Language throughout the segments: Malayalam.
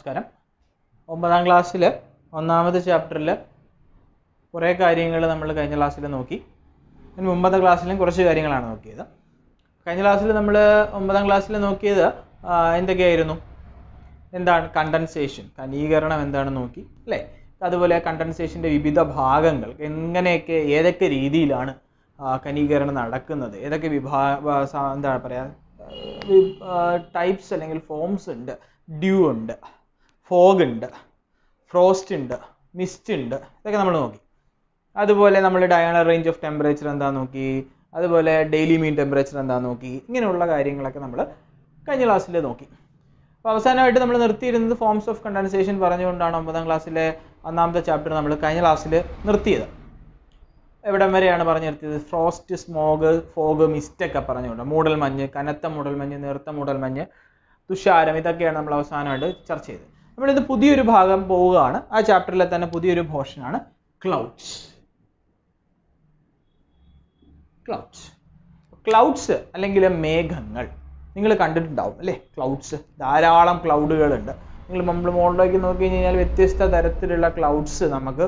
നമസ്കാരം ഒമ്പതാം ക്ലാസ്സിൽ ഒന്നാമത് ചാപ്റ്ററിൽ കുറേ കാര്യങ്ങൾ നമ്മൾ കഴിഞ്ഞ ക്ലാസ്സിൽ നോക്കി ഇനി മുമ്പത്തെ ക്ലാസ്സിലും കുറച്ച് കാര്യങ്ങളാണ് നോക്കിയത് കഴിഞ്ഞ ക്ലാസ്സിൽ നമ്മൾ ഒമ്പതാം ക്ലാസ്സിൽ നോക്കിയത് എന്തൊക്കെയായിരുന്നു എന്താണ് കണ്ടൻസേഷൻ ഘനീകരണം എന്താണെന്ന് നോക്കി അല്ലേ അതുപോലെ കണ്ടൻസേഷൻ്റെ വിവിധ ഭാഗങ്ങൾ എങ്ങനെയൊക്കെ ഏതൊക്കെ രീതിയിലാണ് ഘനീകരണം നടക്കുന്നത് ഏതൊക്കെ വിഭാഗ എന്താണ് പറയുക ടൈപ്സ് അല്ലെങ്കിൽ ഫോംസ് ഉണ്ട് ഡ്യൂ ഉണ്ട് ഫോഗ് ഉണ്ട് ഫ്രോസ്റ്റ് ഉണ്ട് മിസ്റ്റ് ഉണ്ട് ഇതൊക്കെ നമ്മൾ നോക്കി അതുപോലെ നമ്മൾ ഡയണൽ റേഞ്ച് ഓഫ് ടെമ്പറേച്ചർ എന്താ നോക്കി അതുപോലെ ഡെയിലി മീൻ ടെമ്പറേച്ചർ എന്താ നോക്കി ഇങ്ങനെയുള്ള കാര്യങ്ങളൊക്കെ നമ്മൾ കഴിഞ്ഞ ക്ലാസ്സിൽ നോക്കി അപ്പോൾ അവസാനമായിട്ട് നമ്മൾ നിർത്തിയിരുന്നത് ഫോംസ് ഓഫ് കണ്ടൻസേഷൻ പറഞ്ഞുകൊണ്ടാണ് ഒമ്പതാം ക്ലാസ്സിലെ ഒന്നാമത്തെ ചാപ്റ്റർ നമ്മൾ കഴിഞ്ഞ ക്ലാസ്സിൽ നിർത്തിയത് എവിടെ വരെയാണ് പറഞ്ഞു നിർത്തിയത് ഫ്രോസ്റ്റ് സ്മോഗ് ഫോഗ് മിസ്റ്റ് ഒക്കെ പറഞ്ഞുകൊണ്ട് മഞ്ഞ് കനത്ത മഞ്ഞ് നേർത്ത മഞ്ഞ് തുഷാരം ഇതൊക്കെയാണ് നമ്മൾ അവസാനമായിട്ട് ചർച്ച ചെയ്തത് നമ്മളിത് പുതിയൊരു ഭാഗം പോവുകയാണ് ആ ചാപ്റ്ററിലെ തന്നെ പുതിയൊരു പോർഷനാണ് ക്ലൗഡ്സ് ക്ലൗഡ്സ് ക്ലൗഡ്സ് അല്ലെങ്കിൽ മേഘങ്ങൾ നിങ്ങൾ കണ്ടിട്ടുണ്ടാവും അല്ലേ ക്ലൗഡ്സ് ധാരാളം ക്ലൗഡുകളുണ്ട് നിങ്ങൾ നമ്മൾ മുകളിലേക്ക് നോക്കി കഴിഞ്ഞാൽ വ്യത്യസ്ത തരത്തിലുള്ള ക്ലൗഡ്സ് നമുക്ക്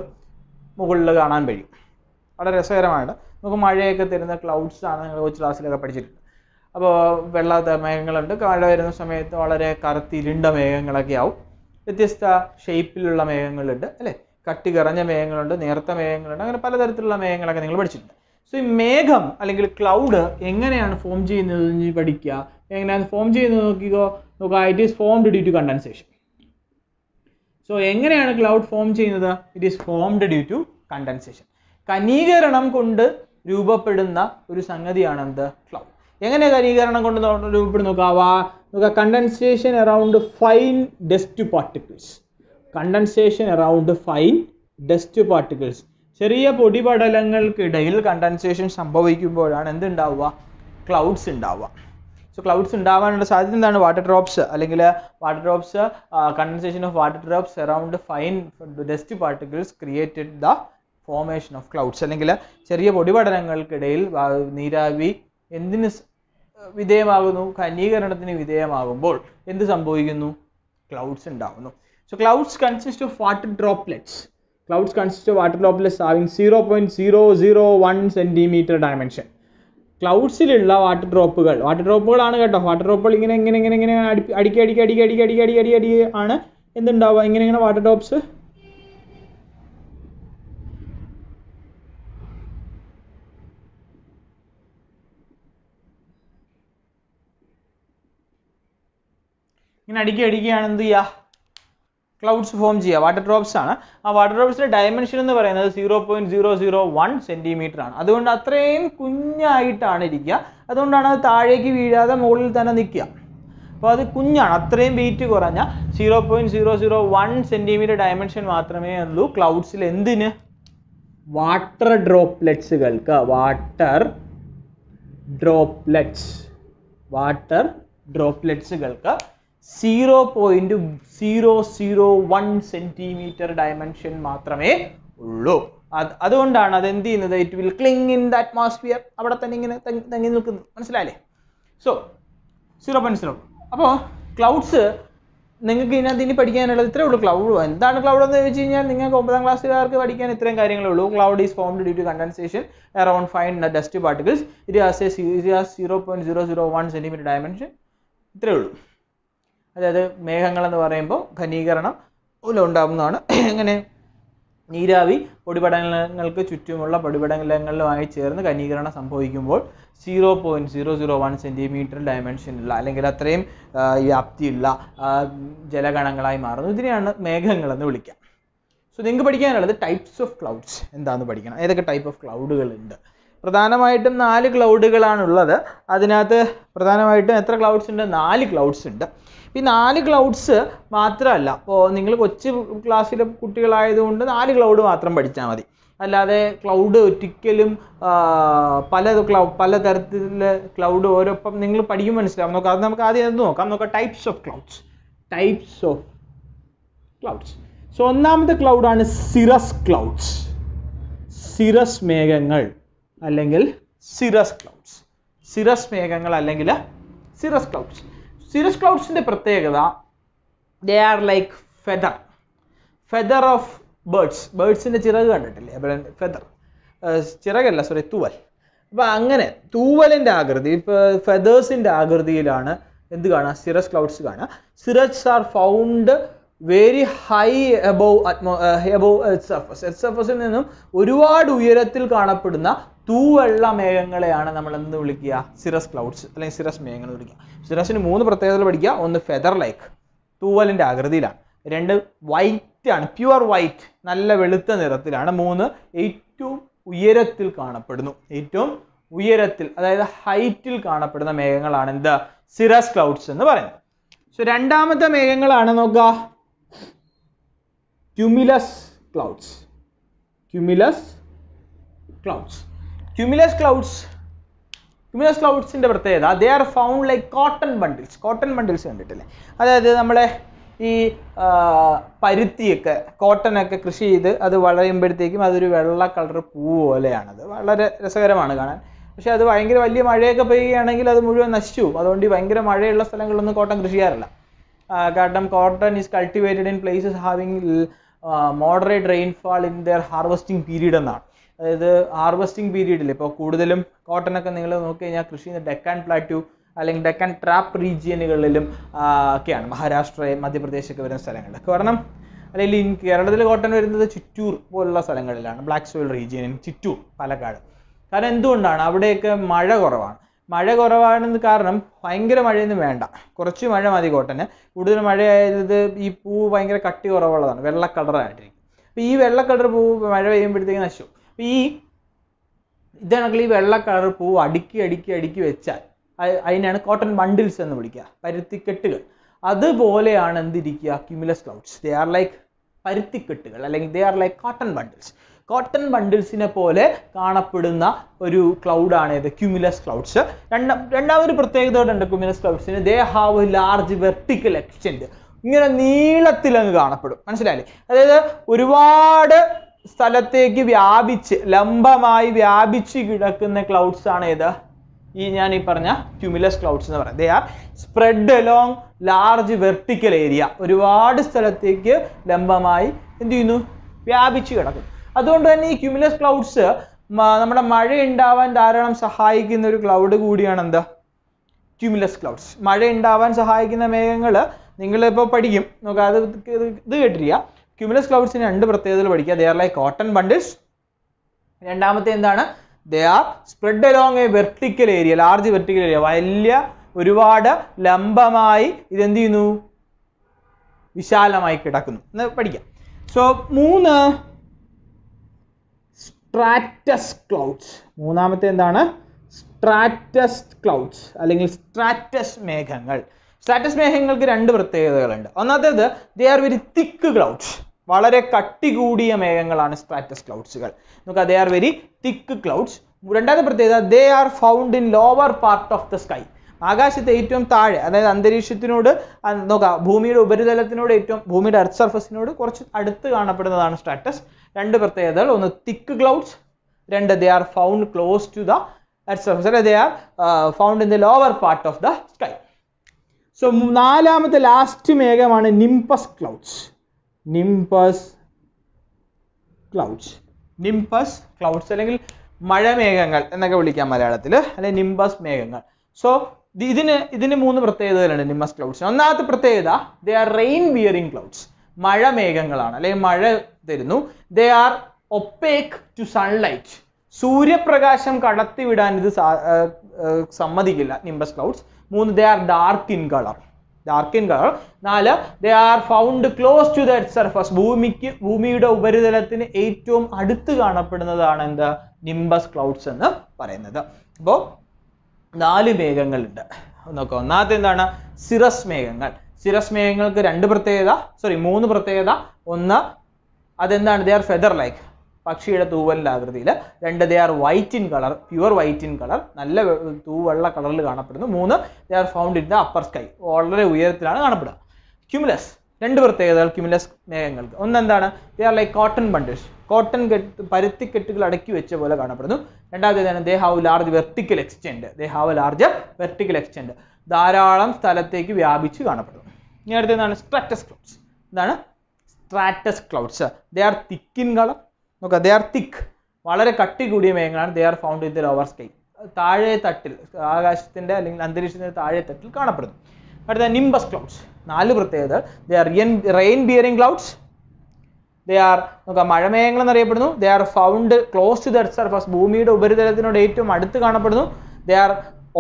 മുകളിൽ കാണാൻ കഴിയും വളരെ രസകരമായിട്ട് നമുക്ക് മഴയൊക്കെ തരുന്ന ക്ലൗഡ്സ് ആണ് നിങ്ങൾ കൊച്ചു ക്ലാസ്സിലൊക്കെ പഠിച്ചിട്ടുണ്ട് അപ്പോൾ വെള്ളാത്ത മേഘങ്ങളുണ്ട് മഴ വരുന്ന സമയത്ത് വളരെ കറുത്തിരുണ്ട മേഘങ്ങളൊക്കെ ആവും വ്യത്യസ്ത ഷേപ്പിലുള്ള മേഘങ്ങളുണ്ട് അല്ലേ കട്ടി കറഞ്ഞ മേഘങ്ങളുണ്ട് നേർത്ത മേഘങ്ങളുണ്ട് അങ്ങനെ പലതരത്തിലുള്ള മേഘങ്ങളൊക്കെ നിങ്ങൾ പഠിച്ചിട്ടുണ്ട് സോ ഈ മേഘം അല്ലെങ്കിൽ ക്ലൗഡ് എങ്ങനെയാണ് ഫോം ചെയ്യുന്നത് പഠിക്കുക എങ്ങനെയാണ് ഫോം ചെയ്യുന്നത് നോക്കിക്കോ നോക്കുക it is formed due to condensation so എങ്ങനെയാണ് ക്ലൗഡ് ഫോം ചെയ്യുന്നത് it is formed due to condensation കനീകരണം കൊണ്ട് രൂപപ്പെടുന്ന ഒരു സംഗതിയാണ് എന്ത് ക്ലൗഡ് എങ്ങനെ ഘനീകരണം കൊണ്ട് രൂപപ്പെടുന്നു നോക്കാവാ നോക്കുക condensation around fine dust particles condensation around fine dust particles ചെറിയ പൊടിപടലങ്ങൾക്കിടയിൽ കണ്ടൻസേഷൻ സംഭവിക്കുമ്പോഴാണ് എന്തുണ്ടാവുക ക്ലൗഡ്സ് ഉണ്ടാവുക സോ ക്ലൗഡ്സ് ഉണ്ടാവാനുള്ള സാധ്യത എന്താണ് വാട്ടർ ഡ്രോപ്സ് അല്ലെങ്കിൽ water drops condensation of water drops around fine dust particles created the formation of clouds അല്ലെങ്കിൽ ചെറിയ പൊടിപടലങ്ങൾക്കിടയിൽ നീരാവി എന്തിന് വിധേയമാകുന്നു ഖനീകരണത്തിന് വിധേയമാകുമ്പോൾ എന്ത് സംഭവിക്കുന്നു ക്ലൗഡ്സ് ഉണ്ടാകുന്നു so clouds consist of water droplets clouds consist of water droplets having zero point zero zero one centimetre dimension ക്ലൗഡ്സിലുള്ള വാട്ടർ ഡ്രോപ്പുകൾ വാട്ടർ ഡ്രോപ്പുകളാണ് കേട്ടോ വാട്ടർ ഡ്രോപ്പുകൾ ഇങ്ങനെ ഇങ്ങനെ ഇങ്ങനെ ഇങ്ങനെ അടി അടിക്കി അടിക്കി അടിക്കി അടിക്കി അടിക്കി അടി ആണ് എന്തുണ്ടാവുക ഇങ്ങനെ ഇങ്ങനെ വാട്ടർ ഡ്രോപ്സ് ഇങ്ങനെ അടിക്കുക അടിക്കുകയാണ് എന്ത് ചെയ്യുക ക്ലൗഡ്സ് ഫോം ചെയ്യുക വാട്ടർ ഡ്രോപ്സ് ആണ് ആ വാട്ടർ ഡ്രോപ്സിൻ്റെ ഡയമെൻഷൻ എന്ന് പറയുന്നത് zero point zero zero one centimetre ആണ് അതുകൊണ്ട് അത്രയും കുഞ്ഞായിട്ടാണ് ഇരിക്കുക അതുകൊണ്ടാണ് അത് താഴേക്ക് വീഴാതെ മുകളിൽ തന്നെ നിൽക്കുക അപ്പോൾ അത് കുഞ്ഞാണ് അത്രയും വെയിറ്റ് കുറഞ്ഞ zero point zero zero one centimetre dimension മാത്രമേ ഉള്ളൂ ക്ലൗഡ്സിൽ എന്തിന് വാട്ടർ ഡ്രോപ്ലെറ്റ്സുകൾക്ക് വാട്ടർ ഡ്രോപ്ലെറ്റ്സ് വാട്ടർ ഡ്രോപ്ലെറ്റ്സുകൾക്ക് zero point zero zero one centimetre dimension മാത്രമേ ഉള്ളൂ അത് അതുകൊണ്ടാണ് അത് എന്ത് ചെയ്യുന്നത് it will cling in the atmosphere അവിടെ തന്നെ ഇങ്ങനെ തങ്ങി നിൽക്കുന്നത് മനസ്സിലായില്ലേ സോ സീറോ പോയിന്റ് സീറോ അപ്പോൾ ക്ലൗഡ്സ് നിങ്ങൾക്ക് ഇതിനകത്ത് ഇനി പഠിക്കാനുള്ളത് ഇത്രേ ഉള്ളൂ ക്ലൗഡ് എന്താണ് ക്ലൗഡ് എന്ന് ചോദിച്ചു കഴിഞ്ഞാൽ നിങ്ങൾക്ക് ഒമ്പതാം ക്ലാസ്സുകാർക്ക് പഠിക്കാൻ ഇത്രയും കാര്യങ്ങളേ ഉള്ളൂ cloud is formed due to condensation around fine the dust particles it has a serious zero point zero zero one centimetre dimension ഇത്രേ ഉള്ളൂ അതായത് മേഘങ്ങളെന്ന് പറയുമ്പോൾ ഘനീകരണം ഉണ്ടാകുന്നതാണ് എങ്ങനെ നീരാവി പൊടിപടലങ്ങൾക്ക് ചുറ്റുമുള്ള പൊടിപടലങ്ങളുമായി ചേർന്ന് ഘനീകരണം സംഭവിക്കുമ്പോൾ zero point zero zero one centimetre ഉള്ള അല്ലെങ്കിൽ അത്രയും വ്യാപ്തിയുള്ള ജലഗണങ്ങളായി മാറുന്നു ഇതിനെയാണ് മേഘങ്ങളെന്ന് വിളിക്കുക സോ നിങ്ങൾക്ക് പഠിക്കാനുള്ളത് ടൈപ്സ് ഓഫ് ക്ലൗഡ്സ് എന്താണെന്ന് പഠിക്കണം ഏതൊക്കെ ടൈപ്പ് ഓഫ് ക്ലൗഡുകളുണ്ട് പ്രധാനമായിട്ടും നാല് ക്ലൗഡുകളാണുള്ളത് അതിനകത്ത് പ്രധാനമായിട്ടും എത്ര ക്ലൗഡ്സ് ഉണ്ട് നാല് ക്ലൗഡ്സ് ഉണ്ട് ഈ നാല് ക്ലൗഡ്സ് മാത്രമല്ല ഇപ്പോൾ നിങ്ങൾ കൊച്ചു ക്ലാസ്സിലെ കുട്ടികളായതുകൊണ്ട് നാല് ക്ലൗഡ് മാത്രം പഠിച്ചാൽ മതി അല്ലാതെ ക്ലൗഡ് ഒരിക്കലും പല ക്ലൗ പല തരത്തിലുള്ള ക്ലൗഡ് ഓരോപ്പം നിങ്ങൾ പഠിക്കും മനസ്സിലാവും നോക്കാം അത് നമുക്ക് ആദ്യം നോക്കാം നോക്കാം types of clouds types of clouds so ഒന്നാമത്തെ ക്ലൗഡാണ് സിറസ് ക്ലൗഡ്സ് സിറസ് മേഘങ്ങൾ അല്ലെങ്കിൽ സിറസ് ക്ലൗഡ്സ് സിറസ് മേഘങ്ങൾ അല്ലെങ്കിൽ സിറസ് ക്ലൗഡ്സ് സിറസ് ക്ലൗഡ്സിന്റെ പ്രത്യേകത they are like feather feather of birds ബേർഡ്സിൻ്റെ ചിറക് കണ്ടിട്ടില്ലേ അപ്പോൾ ഫെദർ ചിറകല്ല സോറി തൂവൽ അപ്പോൾ അങ്ങനെ തൂവലിൻ്റെ ആകൃതി ഇപ്പോൾ ഫെദേഴ്സിൻ്റെ ആകൃതിയിലാണ് എന്ത് കാണുക സിറസ് ക്ലൗഡ്സ് കാണുക cirrus are found very high above atmo above earth surface earth സർഫസിൽ നിന്നും ഒരുപാട് ഉയരത്തിൽ കാണപ്പെടുന്ന തൂവെള്ള മേഘങ്ങളെയാണ് നമ്മൾ എന്ത് വിളിക്കുക സിറസ് ക്ലൗഡ്സ് അല്ലെങ്കിൽ സിറസ് മേഘങ്ങൾ വിളിക്കുക സിറസിന് മൂന്ന് പ്രത്യേകതകൾ പഠിക്കുക ഒന്ന് ഫെദർ ലൈക്ക് തൂവലിൻ്റെ ആകൃതിയിലാണ് രണ്ട് വൈറ്റ് ആണ് പ്യുവർ വൈറ്റ് നല്ല വെളുത്ത നിറത്തിലാണ് മൂന്ന് ഏറ്റവും ഉയരത്തിൽ കാണപ്പെടുന്നു ഏറ്റവും ഉയരത്തിൽ അതായത് ഹൈറ്റിൽ കാണപ്പെടുന്ന മേഘങ്ങളാണ് എന്ത് സിറസ് ക്ലൗഡ്സ് എന്ന് പറയുന്നത് സോ രണ്ടാമത്തെ മേഘങ്ങളാണ് നോക്കുക cumulus clouds cumulus clouds cumulus clouds cumulus ന്റെ പ്രത്യേകത they are found like cotton bundles cotton bundles കണ്ടിട്ടില്ലേ അതായത് നമ്മളെ ഈ പരുത്തിയൊക്കെ കോട്ടനൊക്കെ കൃഷി ചെയ്ത് അത് വളരുമ്പോഴത്തേക്കും അതൊരു വെള്ള കളർ പൂ പോലെയാണത് വളരെ രസകരമാണ് കാണാൻ പക്ഷേ അത് ഭയങ്കര വലിയ മഴയൊക്കെ പെയ്യുകയാണെങ്കിൽ അത് മുഴുവൻ നശിച്ചു അതുകൊണ്ട് ഈ ഭയങ്കര മഴയുള്ള സ്ഥലങ്ങളിലൊന്നും കോട്ടൺ കൃഷി ചെയ്യാറില്ല കാരണം cotton is cultivated in places having moderate rainfall in their harvesting period എന്നാണ് അതായത് ഹാർവസ്റ്റിംഗ് പീരീഡിൽ ഇപ്പോൾ കൂടുതലും കോട്ടനൊക്കെ നിങ്ങൾ നോക്കി കഴിഞ്ഞാൽ കൃഷി ഡെക്കാൻ പ്ലാറ്റു അല്ലെങ്കിൽ ഡെക്കാൻ ട്രാപ്പ് റീജിയനുകളിലും ഒക്കെയാണ് മഹാരാഷ്ട്ര മധ്യപ്രദേശൊക്കെ വരുന്ന സ്ഥലങ്ങൾ കാരണം അല്ലെങ്കിൽ കേരളത്തിൽ കോട്ടൺ വരുന്നത് ചിറ്റൂർ പോലുള്ള സ്ഥലങ്ങളിലാണ് black soil region Chittur Palakkad കാരണം എന്തുകൊണ്ടാണ് അവിടെയൊക്കെ മഴ കുറവാണ് മഴ കുറവാണെന്ന് കാരണം ഭയങ്കര മഴയൊന്നും വേണ്ട കുറച്ച് മഴ മതി കോട്ടന് കൂടുതൽ മഴയായത് ഈ പൂവ് ഭയങ്കര കട്ടി കുറവുള്ളതാണ് വെള്ള കളറായിട്ടിരിക്കും അപ്പോൾ ഈ വെള്ള കളർ പൂവ് മഴ പെയ്യുമ്പോഴത്തേക്ക് നശിച്ചു അപ്പോൾ ഈ ഇതാണെങ്കിൽ ഈ വെള്ള കളർ പൂ അടുക്കി അടുക്കി അടുക്കി വെച്ചാൽ അതിനാണ് കോട്ടൺ ബണ്ടിൽസ് എന്ന് വിളിക്കുക പരുത്തിക്കെട്ടുകൾ അതുപോലെയാണ് എന്തിരിക്കുക cumulus clouds they are like പരുത്തിക്കെട്ടുകൾ അല്ലെങ്കിൽ they are like cotton bundles cotton ബണ്ടിൽസിനെ പോലെ കാണപ്പെടുന്ന ഒരു ക്ലൗഡാണ് ഇത് ക്യുമുലസ് ക്ലൗഡ്സ് രണ്ടാം രണ്ടാമൊരു പ്രത്യേകതയോടുണ്ട് ക്യുമുലസ് ക്ലൗഡ്സിന് they have large vertical extend ഇങ്ങനെ നീളത്തിൽ അങ്ങ് കാണപ്പെടും മനസ്സിലായില്ലേ അതായത് ഒരുപാട് സ്ഥലത്തേക്ക് വ്യാപിച്ച് ലംബമായി വ്യാപിച്ച് കിടക്കുന്ന ക്ലൗഡ്സ് ആണ് ഏത് ഈ ഞാൻ ഈ പറഞ്ഞ ക്യുമിലസ് ക്ലൗഡ്സ് എന്ന് പറയുന്നത് they are spread along large vertical area ഒരുപാട് സ്ഥലത്തേക്ക് ലംബമായി എന്ത് ചെയ്യുന്നു വ്യാപിച്ച് കിടക്കുന്നു അതുകൊണ്ട് തന്നെ ഈ ക്യുമിലസ് ക്ലൗഡ്സ് നമ്മുടെ മഴ ഉണ്ടാവാൻ ധാരാളം സഹായിക്കുന്ന ഒരു ക്ലൗഡ് കൂടിയാണ് എന്താ ക്യുമിലസ് ക്ലൗഡ്സ് മഴ ഉണ്ടാവാൻ സഹായിക്കുന്ന മേഘങ്ങൾ നിങ്ങളിപ്പോൾ പഠിക്കും നമുക്ക് അത് ഇത് കേട്ടിരിക്കുക ക്യുമുലസ് ക്ലൗഡ്സിന് രണ്ട് പ്രത്യേകതകൾ പഠിക്കുക they are like cotton bundles രണ്ടാമത്തെ എന്താണ് they are spread along a vertical area large vertical area വലിയ ഒരുപാട് ലംബമായി ഇതെന്ത് ചെയ്യുന്നു വിശാലമായി കിടക്കുന്നു എന്ന് പഠിക്കാം സോ മൂന്ന് സ്ട്രാറ്റസ് ക്ലൗഡ്സ് മൂന്നാമത്തെ എന്താണ് സ്ട്രാറ്റസ് ക്ലൗഡ്സ് അല്ലെങ്കിൽ സ്ട്രാറ്റസ് മേഘങ്ങൾ സ്ട്രാറ്റസ് മേഘങ്ങൾക്ക് രണ്ട് പ്രത്യേകതകളുണ്ട് ഒന്നാമത്തേത് they are very thick clouds വളരെ കട്ടി കൂടിയ മേഘങ്ങളാണ് സ്ട്രാറ്റസ് ക്ലൗഡ്സുകൾ നമുക്ക് they are very thick clouds രണ്ടാമത്തെ പ്രത്യേകത they are found in lower part of the sky ആകാശത്തെ ഏറ്റവും താഴെ അതായത് അന്തരീക്ഷത്തിനോട് നോക്കുക ഭൂമിയുടെ ഉപരിതലത്തിനോട് ഏറ്റവും ഭൂമിയുടെ എർത്ത് സർഫസിനോട് കുറച്ച് അടുത്ത് കാണപ്പെടുന്നതാണ് സ്ട്രാറ്റസ് രണ്ട് പ്രത്യേകതകൾ ഒന്ന് തിക്ക് ക്ലൗഡ്സ് രണ്ട് they are found close to the earth surface അല്ലെ they are found in the lower part of the sky so നാലാമത്തെ ലാസ്റ്റ് മേഘമാണ് nimbus clouds nimbus clouds nimbus clouds അല്ലെങ്കിൽ മഴമേഘങ്ങൾ എന്നൊക്കെ വിളിക്കാം മലയാളത്തിൽ അല്ലെ നിംബസ് മേഘങ്ങൾ സോ ഇതിന് ഇതിന് മൂന്ന് പ്രത്യേകതകളുണ്ട് നിംബസ് ക്ലൗഡ്സ് ഒന്നാമത്തെ പ്രത്യേകത they are rain bearing clouds മഴമേഘങ്ങളാണ് അല്ലെ മഴ തരുന്നു they are opaque to sunlight സൂര്യപ്രകാശം കടത്തിവിടാൻ ഇത് സമ്മതിക്കില്ല നിംബസ് ക്ലൗഡ്സ് മൂന്ന് they are dark in colour dark in colour നാല് they are found close to the surface ഭൂമിക്ക് ഭൂമിയുടെ ഉപരിതലത്തിന് ഏറ്റവും അടുത്ത് കാണപ്പെടുന്നതാണ് എന്ത് നിംബസ് ക്ലൗഡ്സ് എന്ന് പറയുന്നത് അപ്പോൾ നാല് മേഘങ്ങളുണ്ട് നോക്കാം ഒന്നാമത്തെ എന്താണ് സിറസ് മേഘങ്ങൾ സിറസ് മേഘങ്ങൾക്ക് രണ്ട് പ്രത്യേകത സോറി മൂന്ന് പ്രത്യേകത ഒന്ന് അതെന്താണ് ദേ ആർ ഫെദർ ലൈക്ക് പക്ഷിയുടെ തൂവലിൻ്റെ ആകൃതിയിൽ രണ്ട് they are white in colour pure white in colour നല്ല തൂവെള്ള കളറിൽ കാണപ്പെടുന്നു മൂന്ന് they are found in the upper sky വളരെ ഉയരത്തിലാണ് കാണപ്പെടുക ക്യുമുലസ് രണ്ട് പ്രത്യേകതകൾ ക്യുമുലസ് മേഘങ്ങൾക്ക് ഒന്ന് എന്താണ് they are like cotton bundles cotton കെട്ട് പരുത്തിക്കെട്ടുകൾ അടക്കി വെച്ച പോലെ കാണപ്പെടുന്നു രണ്ടാമത്തേതാണ് they have large vertical extend they have large vertical extend ധാരാളം സ്ഥലത്തേക്ക് വ്യാപിച്ച് കാണപ്പെടുന്നു ഇനി അടുത്തതാണ് സ്ട്രാറ്റസ് ക്ലൗഡ്സ് എന്താണ് stratus clouds they are thick in colour നോക്കുക ദേ ആർ തിക്ക് വളരെ കട്ടി കൂടിയ മേഘങ്ങളാണ് they are found in the lower sky താഴെ തട്ടിൽ ആകാശത്തിൻ്റെ അല്ലെങ്കിൽ അന്തരീക്ഷത്തിൻ്റെ താഴെ തട്ടിൽ കാണപ്പെടുന്നു അടുത്ത നിംബസ് ക്ലൗഡ്സ് നാല് പ്രത്യേകത they are rain bearing clouds they are നോക്കുക മഴമേഘങ്ങൾ എന്നറിയപ്പെടുന്നു they are found close to the earth surface ഭൂമിയുടെ ഉപരിതലത്തിനോട് ഏറ്റവും അടുത്ത് കാണപ്പെടുന്നു they are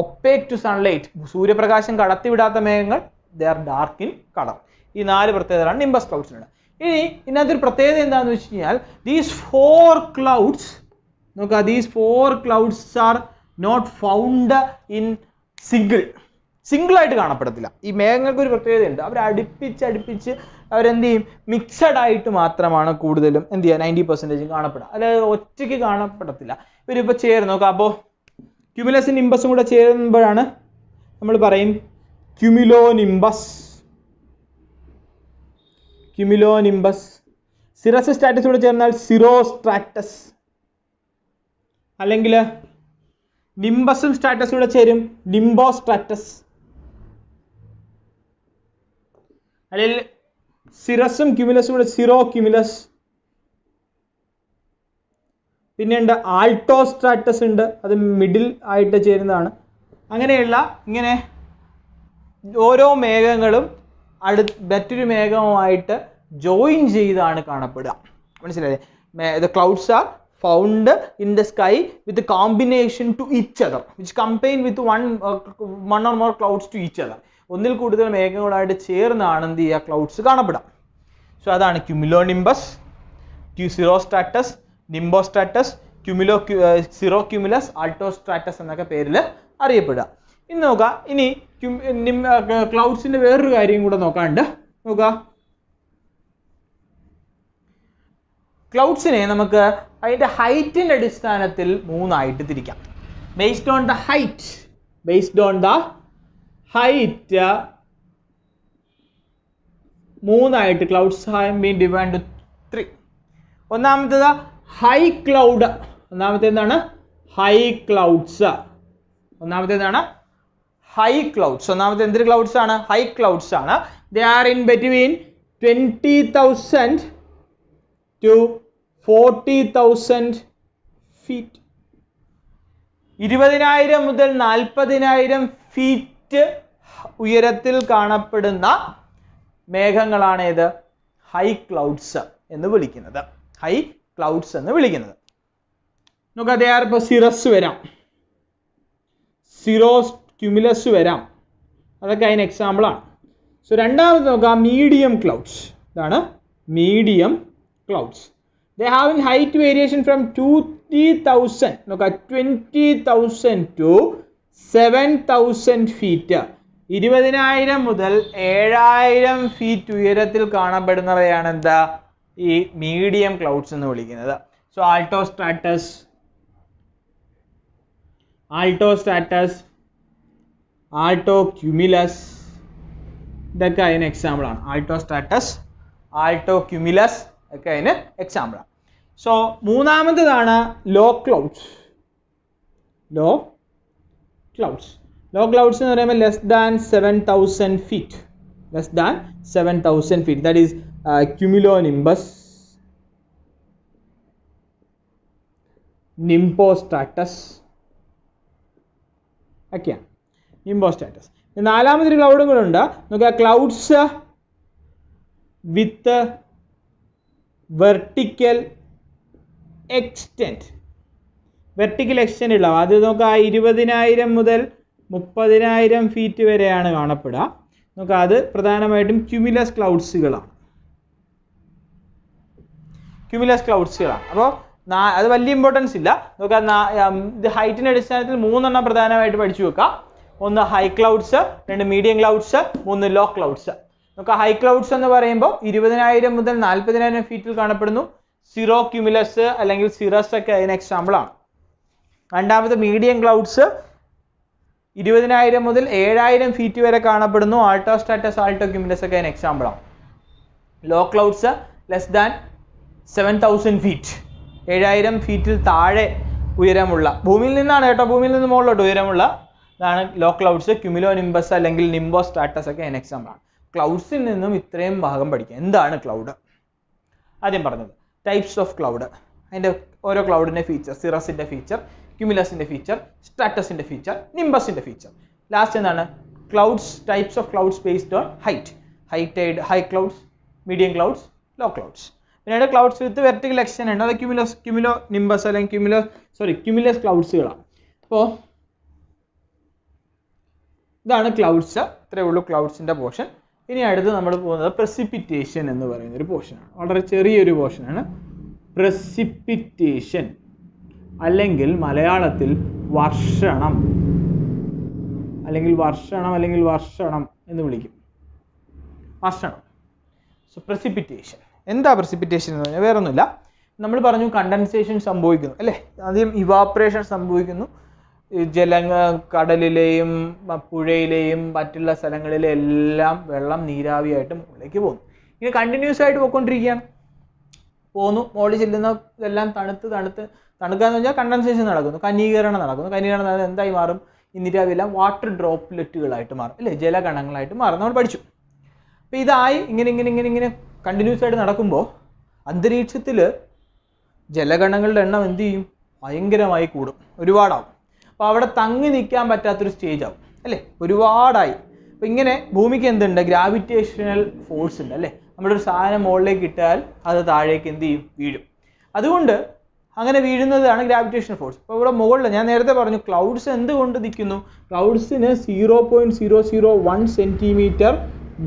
opaque to sunlight സൂര്യപ്രകാശം കടത്തിവിടാത്ത മേഘങ്ങൾ they are dark in colour ഈ നാല് പ്രത്യേകതകളാണ് നിംബസ് ക്ലൗഡ്സിനുള്ളത് ഇനി ഇതിനകത്തൊരു പ്രത്യേകത എന്താന്ന് വെച്ച് കഴിഞ്ഞാൽ ദീസ് ഫോർ ക്ലൗഡ്സ് നോക്കുക these four clouds are not found in single സിംഗിളായിട്ട് കാണപ്പെടത്തില്ല ഈ മേഘങ്ങൾക്ക് ഒരു പ്രത്യേകതയുണ്ട് അവർ അടുപ്പിച്ച് അടുപ്പിച്ച് അവരെന്ത് ചെയ്യും മിക്സഡ് ആയിട്ട് മാത്രമാണ് കൂടുതലും എന്ത് ചെയ്യുക നയൻറ്റി പെർസെൻറ്റേജും കാണപ്പെടുക അതായത് ഒറ്റയ്ക്ക് കാണപ്പെടത്തില്ല ഇവരിപ്പോൾ ചേർന്ന് നോക്കുക അപ്പോൾ ക്യുമിലസിൻ്റെ ഇമ്പസും കൂടെ ചേരുമ്പോഴാണ് നമ്മൾ പറയും ക്യുമിലോ നിംബസ് ക്യുമിലോനിംബസ് സിറസ് സ്റ്റാറ്റസോട് ചേർന്നാൽ സിറോസ്ട്രാറ്റസ് അല്ലെങ്കിൽ നിംബസും സ്റ്റാറ്റസൂടെ ചേരും നിംബോസ്ട്രാറ്റസ് അല്ലെങ്കിൽ സിറസും ക്യുമിലസും കൂടെ സിറോ ക്യുമിലസ് പിന്നെയുണ്ട് ആൾട്ടോസ്ട്രാറ്റസ് ഉണ്ട് അത് മിഡിൽ ആയിട്ട് ചേരുന്നതാണ് അങ്ങനെയുള്ള ഇങ്ങനെ ഓരോ മേഘങ്ങളും അടു മറ്റൊരു മേഘവുമായിട്ട് ജോയിൻ ചെയ്താണ് കാണപ്പെടുക മനസ്സിലായില്ലേ the clouds are found in the sky with combination to each other which combine with one one or more clouds to each other ഒന്നിൽ കൂടുതൽ മേഘങ്ങളായിട്ട് ചേർന്നാണ് എന്ത് ചെയ്യുക ക്ലൗഡ്സ് കാണപ്പെടാം സോ അതാണ് ക്യുമിലോ നിംബസ് ക്യു cirrostratus nimbostratus cumulo cirro cumulus altostratus എന്നൊക്കെ പേരിൽ അറിയപ്പെടുക ഇനി നോക്കുക ഇനി ക്ലൗഡ്സിൻ്റെ uh, വേറൊരു കാര്യം കൂടെ നോക്കാണ്ട് നോക്കുക ക്ലൗഡ്സിനെ നമുക്ക് അതിൻ്റെ ഹൈറ്റിൻ്റെ അടിസ്ഥാനത്തിൽ മൂന്നായിട്ട് തിരിക്കാം based on the height based on the height മൂന്നായിട്ട് ക്ലൗഡ്സ് ബീൻ ഡിവൈഡ് ത്രീ ഒന്നാമത്തേത് ഹൈ ക്ലൗഡ് ഒന്നാമത്തെ എന്താണ് ഹൈ ക്ലൗഡ്സ് ഒന്നാമത്തെ എന്താണ് ഹൈ ക്ലൗഡ്സ് ഒന്നാമത്തെ എന്തൊരു ക്ലൗഡ്സ് ആണ് ഹൈ ക്ലൗഡ്സ് ആണ് they are in between twenty thousand to forty thousand feet ഇരുപതിനായിരം മുതൽ നാൽപ്പതിനായിരം ഫീറ്റ് ഉയരത്തിൽ കാണപ്പെടുന്ന മേഘങ്ങളാണ് ഏത് ഹൈ ക്ലൗഡ്സ് എന്ന് വിളിക്കുന്നത് ഹൈ ക്ലൗഡ്സ് എന്ന് വിളിക്കുന്നത് നമുക്ക് അതേറിപ്പോൾ സിറസ് വരാം സിറോസ് ക്യുമിലസ് വരാം അതൊക്കെ അതിന് എക്സാമ്പിളാണ് സോ രണ്ടാമത് നോക്കാം മീഡിയം ക്ലൗഡ്സ് ഇതാണ് medium clouds they have in height variation from 20,000 നോക്കുക twenty thousand to seven thousand feet ഇരുപതിനായിരം മുതൽ ഏഴായിരം ഫീറ്റ് ഉയരത്തിൽ കാണപ്പെടുന്നവയാണ് എന്താ ഈ മീഡിയം ക്ലൗഡ്സ് എന്ന് വിളിക്കുന്നത് so alto stratus alto stratus alto cumulus ഇതൊക്കെ അതിന് എക്സാമ്പിളാണ് ആൾട്ടോ സ്റ്റാറ്റസ് ആൾട്ടോ ക്യുമിലസ് ഒക്കെ അതിന് എക്സാമ്പിളാണ് സോ മൂന്നാമത്തേതാണ് low clouds low clouds low clouds എന്ന് പറയുമ്പോൾ less than seven thousand feet less than seven thousand feet that is cumulo nimbus nimbostratus ഒക്കെയാണ് നിംബോസ്റ്റാറ്റസ് നാലാമതൊരു ക്ലൗഡും കൂടെ ഉണ്ട് നമുക്ക് ആ clouds with vertical extent vertical extent ഉണ്ടാവും അത് നമുക്ക് ആ ഇരുപതിനായിരം മുതൽ മുപ്പതിനായിരം ഫീറ്റ് വരെയാണ് കാണപ്പെടുക നമുക്ക് അത് പ്രധാനമായിട്ടും ക്യുമിലസ് ക്ലൗഡ്സുകളാണ് ക്യുമിലസ് ക്ലൗഡ്സുകളാണ് അപ്പോൾ അത് വലിയ ഇമ്പോർട്ടൻസ് ഇല്ല നമുക്ക് ഇത് ഹൈറ്റിൻ്റെ അടിസ്ഥാനത്തിൽ മൂന്നെണ്ണം പ്രധാനമായിട്ട് പഠിച്ചു വെക്കാം ഒന്ന് ഹൈ ക്ലൗഡ്സ് രണ്ട് മീഡിയം ക്ലൗഡ്സ് മൂന്ന് ലോ ക്ലൗഡ്സ് നമുക്ക് ഹൈ ക്ലൗഡ്സ് എന്ന് പറയുമ്പോൾ ഇരുപതിനായിരം മുതൽ നാൽപ്പതിനായിരം ഫീറ്റിൽ കാണപ്പെടുന്നു സിറോ ക്യുമുലസ് അല്ലെങ്കിൽ സിറസ് ഒക്കെ അതിന് എക്സാമ്പിളാണ് രണ്ടാമത് മീഡിയം ക്ലൗഡ്സ് ഇരുപതിനായിരം മുതൽ ഏഴായിരം ഫീറ്റ് വരെ കാണപ്പെടുന്നു സ്റ്റാറ്റസ് ആൾട്ടോ ക്യുമുലസ് ഒക്കെ അതിന് എക്സാമ്പിളാണ് low clouds less than seven thousand feet ഏഴായിരം ഫീറ്റിൽ താഴെ ഉയരമുള്ള ഭൂമിയിൽ നിന്നാണ് കേട്ടോ ഭൂമിയിൽ നിന്ന് മുകളിലോട്ട് ഉയരമുള്ള ഇതാണ് ലോ ക്ലൗഡ്സ് ക്യുമിലോ നിംബസ് അല്ലെങ്കിൽ നിംബോ സ്റ്റാറ്റസ് ഒക്കെ അതിന് എക്സാമ്പിളാണ് ക്ലൗഡ്സിൽ നിന്നും ഇത്രയും ഭാഗം പഠിക്കുക എന്താണ് ക്ലൗഡ് ആദ്യം പറഞ്ഞത് ടൈപ്സ് ഓഫ് ക്ലൗഡ് അതിൻ്റെ ഓരോ ക്ലൗഡിൻ്റെ ഫീച്ചർ സിറസിൻ്റെ ഫീച്ചർ ക്യുമിലസിൻ്റെ ഫീച്ചർ സ്റ്റാറ്റസിൻ്റെ ഫീച്ചർ നിംബസിൻ്റെ ഫീച്ചർ ലാസ്റ്റ് എന്താണ് clouds types of clouds based on height ഹൈറ്റൈഡ് high clouds medium clouds low clouds പിന്നീട് ക്ലൗഡ്സ് വിത്ത് വെർട്ടിക്കൽ എക്സ്റ്റൻ ഉണ്ട് അത് ക്യുമിലസ് ക്യുമിലോ നിംബസ് അല്ലെങ്കിൽ ക്യുമിലോ സോറി ക്യുമിലസ് ക്ലൗഡ്സുകളാണ് അപ്പോൾ ഇതാണ് ക്ലൗഡ്സ് ഇത്രയേ ഉള്ളൂ ക്ലൗഡ്സിൻ്റെ പോർഷൻ ഇനി അടുത്ത് നമ്മൾ പോകുന്നത് പ്രസിപ്പിറ്റേഷൻ എന്ന് പറയുന്ന ഒരു പോർഷനാണ് വളരെ ചെറിയൊരു പോർഷനാണ് പ്രസിപ്പിറ്റേഷൻ അല്ലെങ്കിൽ മലയാളത്തിൽ വർഷണം അല്ലെങ്കിൽ വർഷണം അല്ലെങ്കിൽ വർഷണം എന്ന് വിളിക്കും വർഷണം സോ പ്രസിപ്പിറ്റേഷൻ എന്താ പ്രസിപ്പിറ്റേഷൻ എന്ന് പറഞ്ഞാൽ വേറൊന്നുമില്ല നമ്മൾ പറഞ്ഞു കണ്ടൻസേഷൻ സംഭവിക്കുന്നു അല്ലേ ആദ്യം ഇവാപ്രേഷൻ സംഭവിക്കുന്നു ജല കടലിലെയും പുഴയിലെയും മറ്റുള്ള സ്ഥലങ്ങളിലെ എല്ലാം വെള്ളം നീരാവിയായിട്ട് മുകളിലേക്ക് പോകുന്നു ഇങ്ങനെ കണ്ടിന്യൂസ് ആയിട്ട് പോയിക്കൊണ്ടിരിക്കുകയാണ് പോന്നു മോളിൽ ചെല്ലുന്ന ഇതെല്ലാം തണുത്ത് തണുത്ത് തണുക്കുക എന്ന് പറഞ്ഞാൽ കണ്ടൻസേഷൻ നടക്കുന്നു കനീകരണം നടക്കുന്നു കനീകരണം നടന്നത് എന്തായി മാറും ഈ നീരാവിയെല്ലാം വാട്ടർ ഡ്രോപ്പ്ലെറ്റുകളായിട്ട് മാറും അല്ലേ ജലകണങ്ങളായിട്ട് മാറും നമ്മൾ പഠിച്ചു അപ്പോൾ ഇതായി ഇങ്ങനെ ഇങ്ങനെ ഇങ്ങനെ ഇങ്ങനെ കണ്ടിന്യൂസ് ആയിട്ട് നടക്കുമ്പോൾ അന്തരീക്ഷത്തിൽ ജലഗണങ്ങളുടെ എണ്ണം എന്ത് ചെയ്യും ഭയങ്കരമായി കൂടും ഒരുപാടാവും അപ്പോൾ അവിടെ തങ്ങി നിൽക്കാൻ പറ്റാത്തൊരു സ്റ്റേജ് ആവും അല്ലേ ഒരുപാടായി അപ്പോൾ ഇങ്ങനെ ഭൂമിക്ക് എന്തുണ്ട് ഗ്രാവിറ്റേഷണൽ ഫോഴ്സ് ഉണ്ട് അല്ലേ നമ്മുടെ ഒരു സാധനം മുകളിലേക്ക് ഇട്ടാൽ അത് താഴേക്ക് എന്ത് ചെയ്യും വീഴും അതുകൊണ്ട് അങ്ങനെ വീഴുന്നതാണ് ഗ്രാവിറ്റേഷൻ ഫോഴ്സ് അപ്പോൾ ഇവിടെ മുകളിൽ ഞാൻ നേരത്തെ പറഞ്ഞു ക്ലൗഡ്സ് എന്തുകൊണ്ട് നിൽക്കുന്നു ക്ലൗഡ്സിന് zero point zero zero one centimetre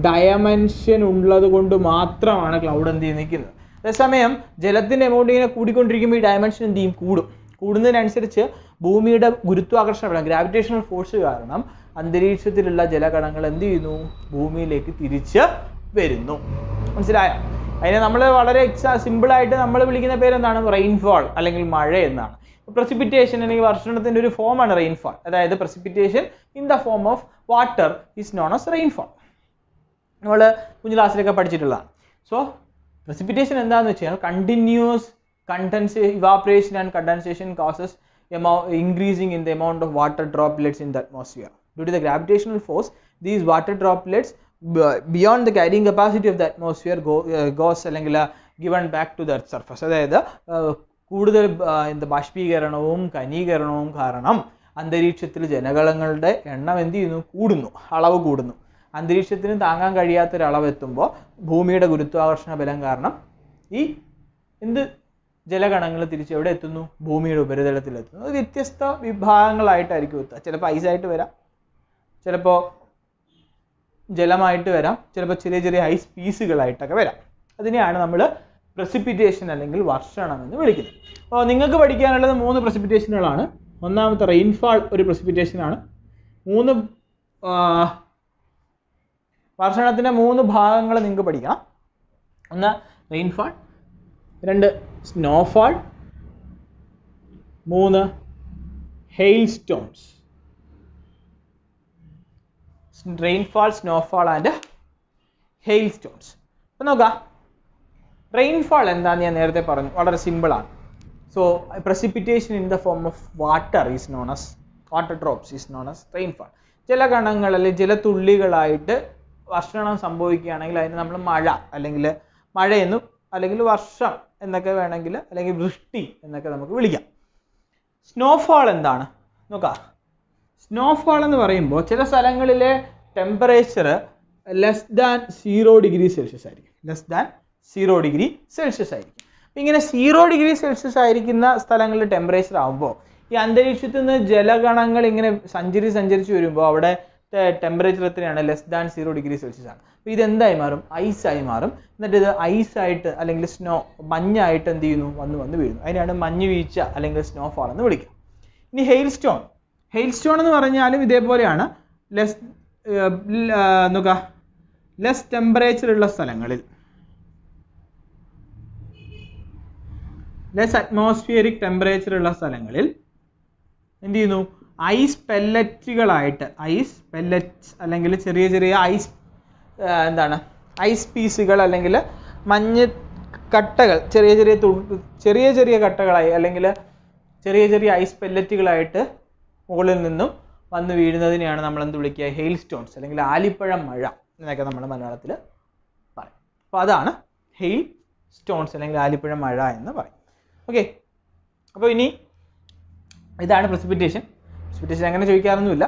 dimension ഉള്ളത് കൊണ്ട് മാത്രമാണ് ക്ലൗഡ് എന്ത് ചെയ്ത് നിൽക്കുന്നത് അതേസമയം ജലത്തിൻ്റെ എമൗണ്ട് ഇങ്ങനെ കൂടിക്കൊണ്ടിരിക്കുമ്പോൾ ഈ ഡയമെൻഷൻ എന്ത് ചെയ്യും കൂടും കൂടുന്നതിനനുസരിച്ച് ഭൂമിയുടെ ഗുരുത്വാകർഷണ ബലം ഗ്രാവിറ്റേഷണൽ ഫോഴ്സ് കാരണം അന്തരീക്ഷത്തിലുള്ള ജലകണങ്ങൾ എന്ത് ചെയ്യുന്നു ഭൂമിയിലേക്ക് തിരിച്ച് വരുന്നു മനസ്സിലായോ അതിനെ നമ്മൾ വളരെ എക്സാ സിമ്പിളായിട്ട് നമ്മൾ വിളിക്കുന്ന പേരെന്താണ് റെയിൻഫോൾ അല്ലെങ്കിൽ മഴ എന്നാണ് precipitation അല്ലെങ്കിൽ വർഷണത്തിൻ്റെ ഒരു ഫോമാണ് റെയിൻഫോൾ അതായത് precipitation in the form of water is known as rainfall നമ്മൾ കുഞ്ഞു ക്ലാസ്സിലൊക്കെ പഠിച്ചിട്ടുള്ളതാണ് സോ precipitation എന്താണെന്ന് വെച്ച് കഴിഞ്ഞാൽ continuous condensation evaporation and condensation causes increasing in the amount of water droplets in the atmosphere due to the gravitational force these water droplets beyond the carrying capacity of the atmosphere atmosphere goes അല്ലെങ്കിൽ given back to the earth surface അതായത് കൂടുതൽ എന്താ ബാഷ്പീകരണവും ഖനീകരണവും കാരണം അന്തരീക്ഷത്തിൽ ജനകലങ്ങളുടെ എണ്ണം എന്ത് ചെയ്യുന്നു കൂടുന്നു അളവ് കൂടുന്നു അന്തരീക്ഷത്തിന് താങ്ങാൻ എത്തുമ്പോൾ ഭൂമിയുടെ ഗുരുത്വാകർഷണ ബലം കാരണം ഈ എന്ത് ജലഗണങ്ങൾ തിരിച്ച് എവിടെ എത്തുന്നു ഭൂമിയുടെ ഉപരിതലത്തിൽ എത്തുന്നു അത് വ്യത്യസ്ത വിഭാഗങ്ങളായിട്ടായിരിക്കും എത്തുക ചിലപ്പോൾ ഐസായിട്ട് വരാം ചിലപ്പോൾ ജലമായിട്ട് വരാം ചിലപ്പോൾ ചെറിയ ചെറിയ ഐസ് പീസുകളായിട്ടൊക്കെ വരാം അതിനെയാണ് നമ്മൾ പ്രസിപ്പിറ്റേഷൻ അല്ലെങ്കിൽ വർഷണം എന്ന് വിളിക്കുന്നത് അപ്പോൾ നിങ്ങൾക്ക് പഠിക്കാനുള്ളത് മൂന്ന് പ്രസിപ്പിറ്റേഷനുകളാണ് ഒന്നാമത്തെ റെയിൻഫാൾ ഒരു പ്രസിപ്പിറ്റേഷനാണ് മൂന്ന് വർഷണത്തിൻ്റെ മൂന്ന് ഭാഗങ്ങൾ നിങ്ങൾക്ക് പഠിക്കാം ഒന്ന് റെയിൻഫാൾ രണ്ട് സ്നോഫാൾ മൂന്ന് hail storms rainfall snowfall and hail storms അപ്പൊ നോക്കാം റെയിൻഫാൾ എന്താന്ന് ഞാൻ നേരത്തെ പറഞ്ഞു വളരെ സിമ്പിളാണ് so precipitation in the form of water is known as water drops is known as rainfall ചില കണങ്ങളിൽ ചില തുള്ളികളായിട്ട് വർഷണം സംഭവിക്കുകയാണെങ്കിൽ അതിന് നമ്മൾ മഴ അല്ലെങ്കിൽ മഴയെന്നും അല്ലെങ്കിൽ വർഷം എന്നൊക്കെ വേണമെങ്കിൽ അല്ലെങ്കിൽ വൃഷ്ടി എന്നൊക്കെ നമുക്ക് വിളിക്കാം സ്നോഫാൾ എന്താണ് നോക്കാം സ്നോഫാൾ എന്ന് പറയുമ്പോൾ ചില സ്ഥലങ്ങളിലെ temperature less than zero degree Celsius ആയിരിക്കും less than zero degree Celsius ആയിരിക്കും അപ്പം ഇങ്ങനെ സീറോ ഡിഗ്രി സെൽഷ്യസ് ആയിരിക്കുന്ന സ്ഥലങ്ങളിൽ ടെമ്പറേച്ചർ ആകുമ്പോൾ ഈ അന്തരീക്ഷത്തിൽ നിന്ന് ജലഗണങ്ങൾ ഇങ്ങനെ സഞ്ചരിച്ച് സഞ്ചരിച്ച് വരുമ്പോൾ അവിടെ ടെമ്പറേച്ചർ എത്രയാണ് less than zero degree Celsius ആണ് അപ്പോൾ ഇതെന്തായി മാറും ഐസ് ആയി മാറും എന്നിട്ട് ഇത് ഐസ് ആയിട്ട് അല്ലെങ്കിൽ സ്നോ മഞ്ഞായിട്ട് എന്ത് ചെയ്യുന്നു വന്ന് വന്ന് വീഴുന്നു അതിനാണ് മഞ്ഞ് വീഴ്ച അല്ലെങ്കിൽ സ്നോഫാൾ എന്ന് വിളിക്കുക ഇനി ഹെയിൽ സ്റ്റോൺ ഹെയിൽ സ്റ്റോൺ എന്ന് പറഞ്ഞാലും ഇതേപോലെയാണ് ലെസ് നോക്ക ലെസ് ടെമ്പറേച്ചർ ഉള്ള സ്ഥലങ്ങളിൽ ലെസ് അറ്റ്മോസ്ഫിയറിക് ടെമ്പറേച്ചർ ഉള്ള സ്ഥലങ്ങളിൽ എന്ത് ചെയ്യുന്നു ഐസ് പെല്ലറ്റുകളായിട്ട് ഐസ് പെല്ലറ്റ്സ് അല്ലെങ്കിൽ ചെറിയ ചെറിയ ഐസ് എന്താണ് ഐസ് പീസുകൾ അല്ലെങ്കിൽ മഞ്ഞ് കട്ടകൾ ചെറിയ ചെറിയ ചെറിയ ചെറിയ കട്ടകളായി അല്ലെങ്കിൽ ചെറിയ ചെറിയ ഐസ് പെല്ലറ്റുകളായിട്ട് മുകളിൽ നിന്നും വന്ന് വീഴുന്നതിനെയാണ് നമ്മൾ എന്ത് വിളിക്കുക ഹെയിൽ സ്റ്റോൺസ് അല്ലെങ്കിൽ ആലിപ്പഴം മഴ എന്നൊക്കെ നമ്മൾ മലയാളത്തിൽ പറയും അപ്പോൾ അതാണ് ഹെയിൽ സ്റ്റോൺസ് അല്ലെങ്കിൽ ആലിപ്പഴം മഴ എന്ന് പറയും ഓക്കെ അപ്പോൾ ഇനി ഇതാണ് പ്രസിപ്പിറ്റേഷൻ പ്രസിപ്പിറ്റേഷൻ അങ്ങനെ ചോദിക്കാറൊന്നുമില്ല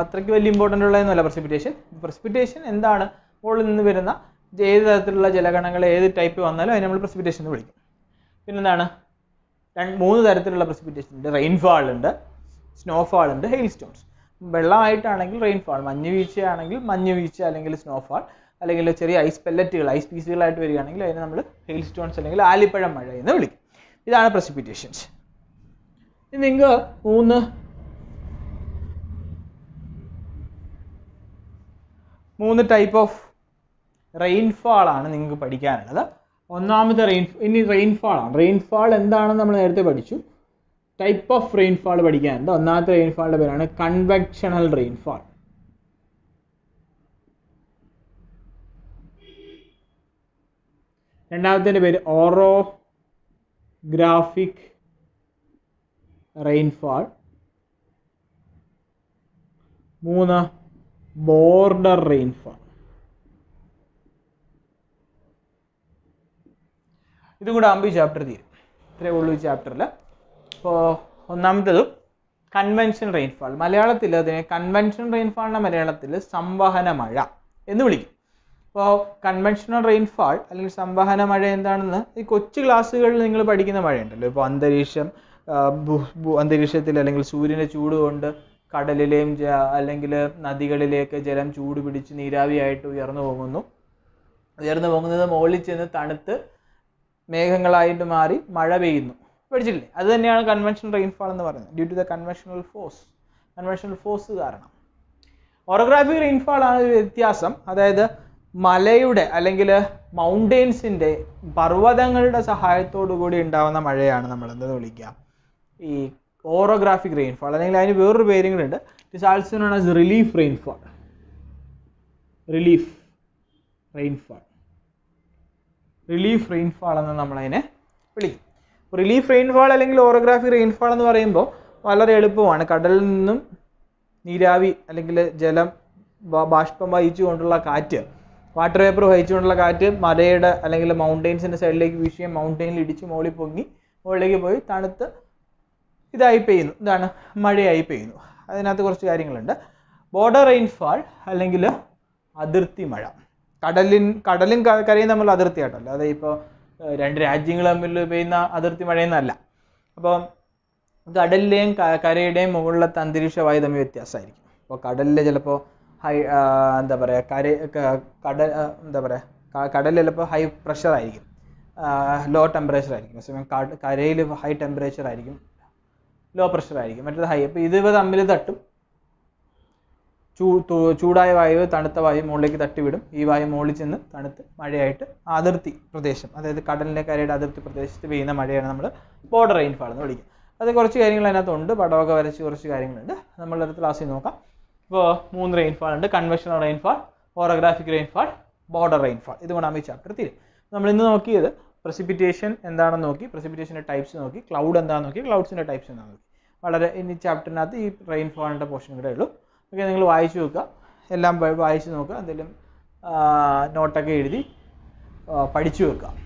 അത്രയ്ക്ക് വലിയ ഇമ്പോർട്ടൻ്റ് ഉള്ളതെന്നല്ല പ്രസിപ്പിറ്റേഷൻ പ്രസിപ്പിറ്റേഷൻ എന്താണ് മുകളിൽ നിന്ന് വരുന്ന ഏത് തരത്തിലുള്ള ജലഗണങ്ങൾ ഏത് ടൈപ്പ് വന്നാലും അതിനെ നമ്മൾ പ്രസിപ്പിറ്റേഷൻ എന്ന് വിളിക്കും പിന്നെന്താണ് രണ്ട് മൂന്ന് തരത്തിലുള്ള പ്രസിപ്പിറ്റേഷൻ ഉണ്ട് റെയിൻഫാൾ ഉണ്ട് സ്നോഫാൾ ഉണ്ട് ഹെയിൽ സ്റ്റോൺസ് വെള്ളമായിട്ടാണെങ്കിൽ റെയിൻഫാൾ മഞ്ഞ് വീഴ്ചയാണെങ്കിൽ മഞ്ഞ് വീഴ്ച അല്ലെങ്കിൽ സ്നോഫാൾ അല്ലെങ്കിൽ ചെറിയ ഐസ് പെല്ലറ്റുകൾ ഐസ് പീസുകളായിട്ട് വരികയാണെങ്കിൽ അതിനെ നമ്മൾ ഹെയിൽ സ്റ്റോൺസ് അല്ലെങ്കിൽ ആലിപ്പഴം മഴ എന്ന് വിളിക്കും ഇതാണ് പ്രസിപ്പിറ്റേഷൻസ് നിങ്ങൾക്ക് മൂന്ന് മൂന്ന് ടൈപ്പ് ഓഫ് റെയിൻഫാൾ ആണ് നിങ്ങൾക്ക് പഠിക്കാനുള്ളത് ഒന്നാമത്തെ റെയിൻ ഇനി റെയിൻഫാൾ ആണ് റെയിൻഫാൾ എന്താണെന്ന് നമ്മൾ നേരത്തെ പഠിച്ചു ടൈപ്പ് ഓഫ് റെയിൻഫാൾ പഠിക്കാനുണ്ട് ഒന്നാമത്തെ റെയിൻഫാളിൻ്റെ പേരാണ് കൺവെക്ഷണൽ റെയിൻഫാൾ രണ്ടാമത്തെ പേര് ഓറോ ഗ്രാഫിക് റെയിൻഫാൾ മൂന്ന് ബോർഡർ റെയിൻഫോൾ ഇതുകൂടെ ആകുമ്പോൾ ഈ ചാപ്റ്റർ തീരും ഇത്രയേ ഉള്ളൂ ഈ ചാപ്റ്ററിൽ അപ്പോൾ ഒന്നാമത്തത് കൺവെൻഷൻ റെയിൻഫോൾ മലയാളത്തിൽ അതിനെ കൺവെൻഷൻ റെയിൻഫോളിനെ മലയാളത്തിൽ സംവഹന മഴ എന്ന് വിളിക്കും അപ്പോൾ കൺവെൻഷണൽ റെയിൻഫോൾ അല്ലെങ്കിൽ സംവഹന മഴ എന്താണെന്ന് ഈ കൊച്ചു ക്ലാസ്സുകളിൽ നിങ്ങൾ പഠിക്കുന്ന ഉണ്ടല്ലോ ഇപ്പോൾ അന്തരീക്ഷം അന്തരീക്ഷത്തിൽ അല്ലെങ്കിൽ സൂര്യൻ്റെ ചൂട് കൊണ്ട് കടലിലെയും ജ അല്ലെങ്കിൽ നദികളിലെയൊക്കെ ജലം ചൂട് പിടിച്ച് നീരാവിയായിട്ട് ഉയർന്നു പോകുന്നു ഉയർന്നു പോകുന്നത് മുകളിൽ ചെന്ന് തണുത്ത് മേഘങ്ങളായിട്ട് മാറി മഴ പെയ്യുന്നു പഠിച്ചില്ലേ അത് തന്നെയാണ് കൺവെൻഷണൽ റെയിൻഫാൾ എന്ന് പറയുന്നത് due to the conventional force conventional force കാരണം ഓറോഗ്രാഫിക് റെയിൻഫാൾ ആണ് ഒരു വ്യത്യാസം അതായത് മലയുടെ അല്ലെങ്കിൽ മൗണ്ടെയിൻസിൻ്റെ പർവ്വതങ്ങളുടെ സഹായത്തോടു കൂടി ഉണ്ടാവുന്ന മഴയാണ് നമ്മൾ എന്തെന്ന് വിളിക്കുക ഈ ഓറോഗ്രാഫിക് റെയിൻഫാൾ അല്ലെങ്കിൽ അതിന് വേറൊരു പേരും കൂടെ ഉണ്ട് it also known as relief rainfall relief rainfall relief rainfall എന്ന് നമ്മളതിനെ വിളിക്കും റിലീഫ് റെയിൻഫാൾ അല്ലെങ്കിൽ ഓറോഗ്രാഫിക് റെയിൻഫാൾ എന്ന് പറയുമ്പോൾ വളരെ എളുപ്പമാണ് കടലിൽ നിന്നും നീരാവി അല്ലെങ്കിൽ ജലം ബാഷ്പം വഹിച്ചുകൊണ്ടുള്ള കാറ്റ് വാട്ടർ വേപ്പർ വഹിച്ചുകൊണ്ടുള്ള കാറ്റ് മലയുടെ അല്ലെങ്കിൽ മൗണ്ടെയ്ൻസിൻ്റെ സൈഡിലേക്ക് വീശുകയും മൗണ്ടെയ്നിൽ ഇടിച്ച് മുകളിൽ പൊങ്ങി മുകളിലേക്ക് പോയി തണുത്ത് ഇതായി പെയ്യുന്നു എന്താണ് മഴയായി പെയ്യുന്നു അതിനകത്ത് കുറച്ച് കാര്യങ്ങളുണ്ട് ബോർഡർ റെയിൻഫാൾ അല്ലെങ്കിൽ അതിർത്തി മഴ കടലിൻ കടലും കരയും തമ്മിൽ അതിർത്തി ആട്ടോ അല്ലാതെ ഇപ്പോൾ രണ്ട് രാജ്യങ്ങൾ തമ്മിൽ പെയ്യുന്ന അതിർത്തി മഴയെന്നല്ല അപ്പോൾ കടലിലെയും കരയുടെയും മുകളിലത്തെ അന്തരീക്ഷവായു തമ്മിൽ വ്യത്യാസമായിരിക്കും അപ്പോൾ കടലിൽ ചിലപ്പോൾ ഹൈ എന്താ പറയുക കര കട എന്താ പറയുക കടൽ ചിലപ്പോൾ ഹൈ പ്രഷർ ആയിരിക്കും ലോ ടെമ്പറേച്ചർ ആയിരിക്കും അതേസമയം കരയിൽ ഹൈ ടെമ്പറേച്ചർ ആയിരിക്കും ലോ പ്രഷർ ആയിരിക്കും മറ്റേത് ഹൈ അപ്പോൾ ഇത് ഇവ തമ്മിൽ തട്ടും ചൂ ചൂടായ വായു തണുത്ത വായു മുകളിലേക്ക് തട്ടിവിടും ഈ വായു മുകളിൽ ചെന്ന് തണുത്ത് മഴയായിട്ട് അതിർത്തി പ്രദേശം അതായത് കടലിൻ്റെ കരയുടെ അതിർത്തി പ്രദേശത്ത് പെയ്യുന്ന മഴയാണ് നമ്മൾ ബോർഡർ റെയിൻഫാൾ എന്ന് വിളിക്കുക അത് കുറച്ച് കാര്യങ്ങൾ അതിനകത്തുണ്ട് പടവൊക്കെ വരച്ച് കുറച്ച് കാര്യങ്ങളുണ്ട് നമ്മൾ ക്ലാസ്സിൽ നോക്കാം ഇപ്പോൾ മൂന്ന് റെയിൻഫാൾ ഉണ്ട് conventional rainfall orographic rainfall border rainfall ഇതുകൊണ്ടാണ് ഈ ചാപ്റ്റർ തീരും നമ്മൾ ഇന്ന് നോക്കിയത് പ്രസിപ്പിറ്റേഷൻ എന്താണെന്ന് നോക്കി പ്രസിപ്പിറ്റേഷൻ്റെ ടൈപ്സ് നോക്കി ക്ലൗഡ് എന്താണെന്ന് നോക്കി ക്ലൗഡ്സിൻ്റെ ടൈപ്സ് എന്താണെന്ന് നോക്കി വളരെ ഇനി ചാപ്റ്ററിനകത്ത് ഈ റെയിൻഫോളിൻ്റെ പോർഷൻ കൂടെ ഉള്ളൂ ഓക്കെ നിങ്ങൾ വായിച്ചു നോക്കുക എല്ലാം വായിച്ച് നോക്കുക എന്തെങ്കിലും നോട്ടൊക്കെ എഴുതി പഠിച്ചു വെക്കുക